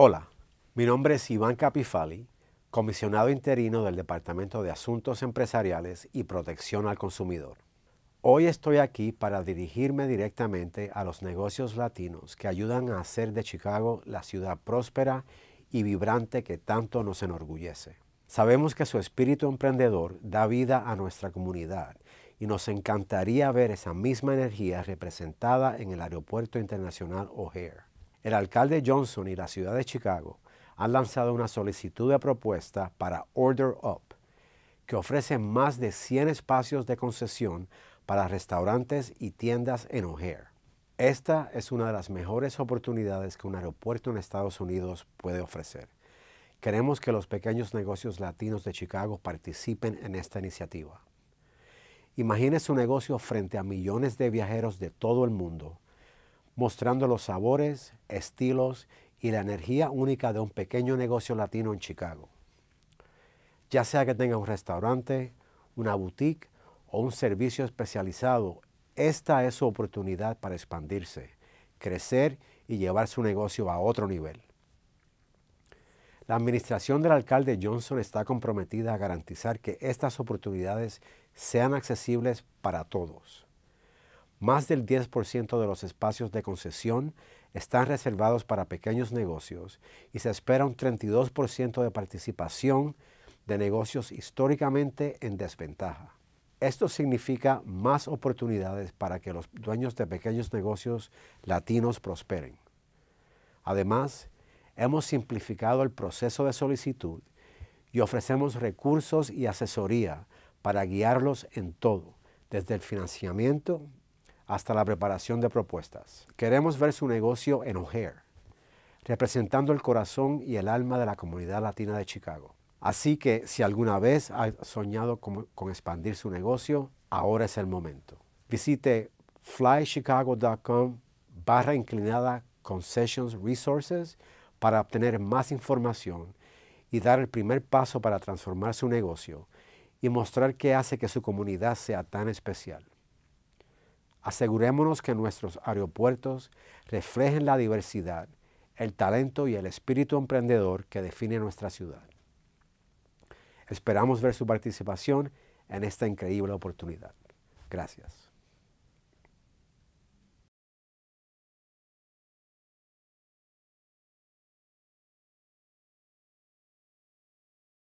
Hola, mi nombre es Iván Capifali, comisionado interino del Departamento de Asuntos Empresariales y Protección al Consumidor. Hoy estoy aquí para dirigirme directamente a los negocios latinos que ayudan a hacer de Chicago la ciudad próspera y vibrante que tanto nos enorgullece. Sabemos que su espíritu emprendedor da vida a nuestra comunidad y nos encantaría ver esa misma energía representada en el Aeropuerto Internacional O'Hare. El alcalde Johnson y la ciudad de Chicago han lanzado una solicitud de propuesta para Order Up, que ofrece más de 100 espacios de concesión para restaurantes y tiendas en O'Hare. Esta es una de las mejores oportunidades que un aeropuerto en Estados Unidos puede ofrecer. Queremos que los pequeños negocios latinos de Chicago participen en esta iniciativa. Imagine su negocio frente a millones de viajeros de todo el mundo mostrando los sabores, estilos y la energía única de un pequeño negocio latino en Chicago. Ya sea que tenga un restaurante, una boutique o un servicio especializado, esta es su oportunidad para expandirse, crecer y llevar su negocio a otro nivel. La administración del alcalde Johnson está comprometida a garantizar que estas oportunidades sean accesibles para todos. Más del 10% de los espacios de concesión están reservados para pequeños negocios y se espera un 32% de participación de negocios históricamente en desventaja. Esto significa más oportunidades para que los dueños de pequeños negocios latinos prosperen. Además, hemos simplificado el proceso de solicitud y ofrecemos recursos y asesoría para guiarlos en todo, desde el financiamiento hasta la preparación de propuestas. Queremos ver su negocio en O'Hare, representando el corazón y el alma de la comunidad latina de Chicago. Así que si alguna vez ha soñado con, expandir su negocio, ahora es el momento. Visite flychicago.com barra inclinada concessions resources para obtener más información y dar el primer paso para transformar su negocio y mostrar qué hace que su comunidad sea tan especial. Asegurémonos que nuestros aeropuertos reflejen la diversidad, el talento y el espíritu emprendedor que define nuestra ciudad. Esperamos ver su participación en esta increíble oportunidad. Gracias.